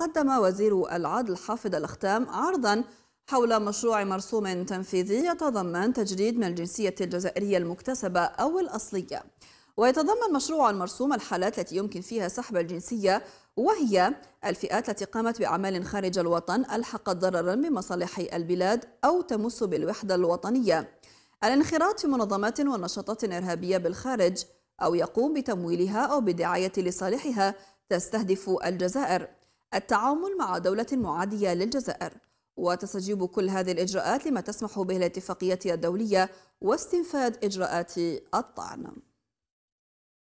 قدم وزير العدل حافظ الختام عرضا حول مشروع مرسوم تنفيذي يتضمن تجريد من الجنسية الجزائرية المكتسبة أو الأصلية ويتضمن مشروع المرسوم الحالات التي يمكن فيها سحب الجنسية وهي الفئات التي قامت بأعمال خارج الوطن ألحقت ضررا بمصالح البلاد أو تمس بالوحدة الوطنية الانخراط في منظمات ونشاطات إرهابية بالخارج أو يقوم بتمويلها أو بدعاية لصالحها تستهدف الجزائر التعامل مع دولة معادية للجزائر وتستجيب كل هذه الإجراءات لما تسمح به الاتفاقية الدولية واستنفاذ إجراءات الطعن